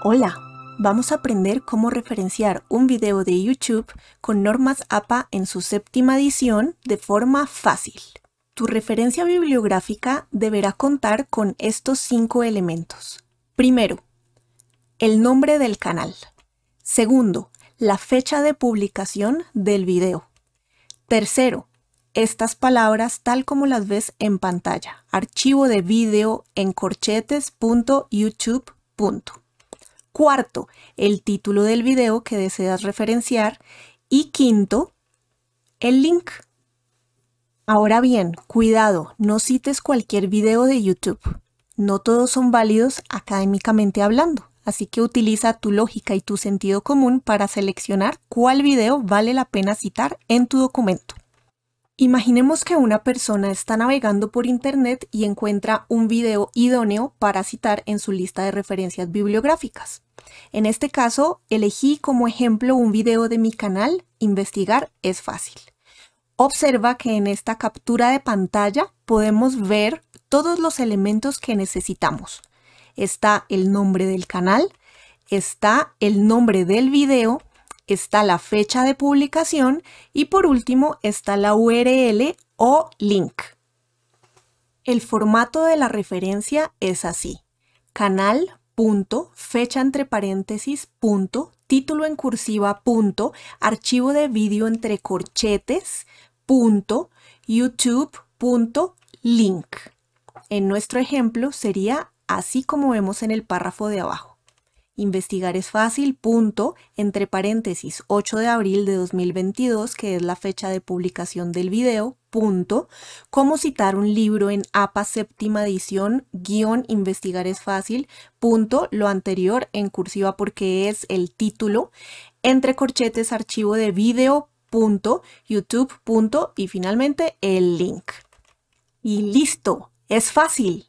Hola, vamos a aprender cómo referenciar un video de YouTube con normas APA en su séptima edición de forma fácil. Tu referencia bibliográfica deberá contar con estos cinco elementos. Primero, el nombre del canal. Segundo, la fecha de publicación del video. Tercero, estas palabras tal como las ves en pantalla. Archivo de video en corchetes.youtube. Cuarto, el título del video que deseas referenciar. Y quinto, el link. Ahora bien, cuidado, no cites cualquier video de YouTube. No todos son válidos académicamente hablando, así que utiliza tu lógica y tu sentido común para seleccionar cuál video vale la pena citar en tu documento. Imaginemos que una persona está navegando por Internet y encuentra un video idóneo para citar en su lista de referencias bibliográficas. En este caso, elegí como ejemplo un video de mi canal Investigar es fácil. Observa que en esta captura de pantalla podemos ver todos los elementos que necesitamos. Está el nombre del canal, está el nombre del video está la fecha de publicación y por último está la URL o link. El formato de la referencia es así. Canal, punto, fecha entre paréntesis, punto, título en cursiva, punto, archivo de vídeo entre corchetes, punto, YouTube, link. En nuestro ejemplo sería así como vemos en el párrafo de abajo. Investigar es fácil, punto, entre paréntesis, 8 de abril de 2022, que es la fecha de publicación del video, punto, cómo citar un libro en APA séptima edición, guión, investigar es fácil, punto, lo anterior en cursiva porque es el título, entre corchetes, archivo de video, punto, youtube, punto, y finalmente el link. Y listo, es fácil.